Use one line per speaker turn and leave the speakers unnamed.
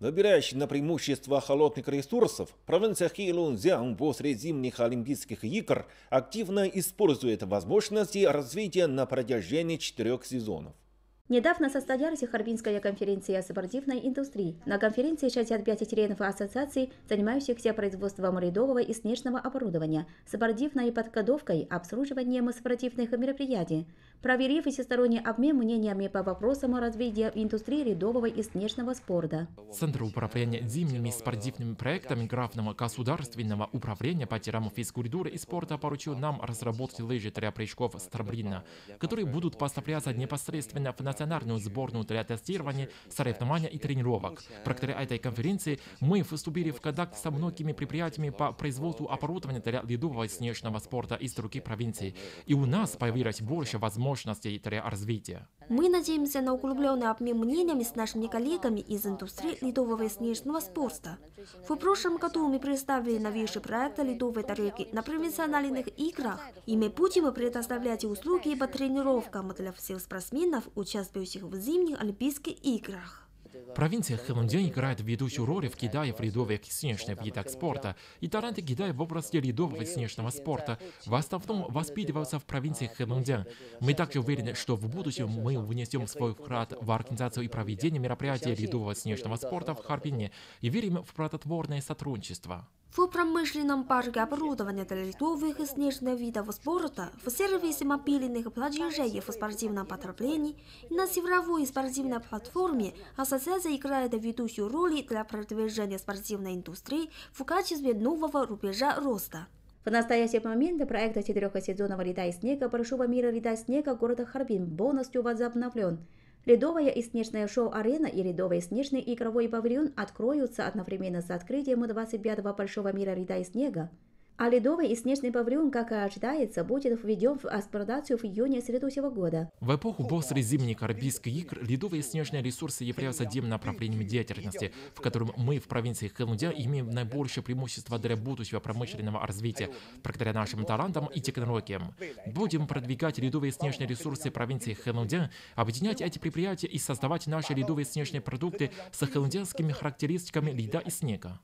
Набирающий на преимущество холодных ресурсов, провинция Хэйлунцзян после зимних Олимпийских игр активно использует возможности развития на протяжении четырех сезонов.
Недавно состоялась Харбинская конференция о спортивной индустрии. На конференции 65 членов ассоциаций, занимающихся производством рядового и снежного оборудования, спортивной подготовкой, обслуживанием спортивных мероприятий, проверив всесторонний обмен мнениями по вопросам развития индустрии рядового и снежного спорта.
Центр управления зимними спортивными проектами Главного государственного управления по делам физкультуры и спорта поручил нам разработать лыжи для прыжков Старбрина, которые будут поставляться непосредственно в национальную сборную для тестирования, соревнований и тренировок. Благодаря этой конференции мы вступили в контакт со многими предприятиями по производству оборудования для ледового и снежного спорта из других провинций. И у нас появилось больше возможностей возможностей для развития.
Мы надеемся на углубленный обмен мнениями с нашими коллегами из индустрии ледового и снежного спорта. В прошлом году мы представили новейший проект ледовой дороги на профессиональных играх, и мы будем предоставлять услуги по тренировкам для всех спортсменов, участвующих в зимних Олимпийских играх.
Провинция Хэмондзюнь играет ведущую роль в Китае в рядовых снежных видах спорта, и таланты Китая в области рядового снежного спорта в основном воспитываются в провинции Хэмондзюнь. Мы также уверены, что в будущем мы внесем свой вклад в организацию и проведение мероприятий рядового снежного спорта в Харбине и верим в плодотворное сотрудничество.
В промышленном парке оборудования для ледовых и снежных видов спорта, в сервисе мобильных платежей в спортивном потреблении и на северовой спортивной платформе ассоциация играет ведущую роль для продвижения спортивной индустрии в качестве нового рубежа роста. В
настоящий момент проект четырехсезонного льда и снега Большого мира льда и снега города Харбин полностью возобновлен. Ледовая и снежная шоу-арена и ледовый снежный игровой павильон откроются одновременно с открытием 25-го Большого мира льда и снега а ледовый и снежный павильон, как и ожидается, будет введен в эксплуатацию в июне следующего года.
В эпоху после зимних Карбийских игр ледовые и снежные ресурсы являются отдельным направлением деятельности, в котором мы в провинции Хэллоудя имеем наибольшее преимущество для будущего промышленного развития, благодаря нашим талантам и технологиям. Будем продвигать ледовые и снежные ресурсы провинции Хэллоудя, объединять эти предприятия и создавать наши ледовые и снежные продукты с хэллоудянскими характеристиками льда и снега.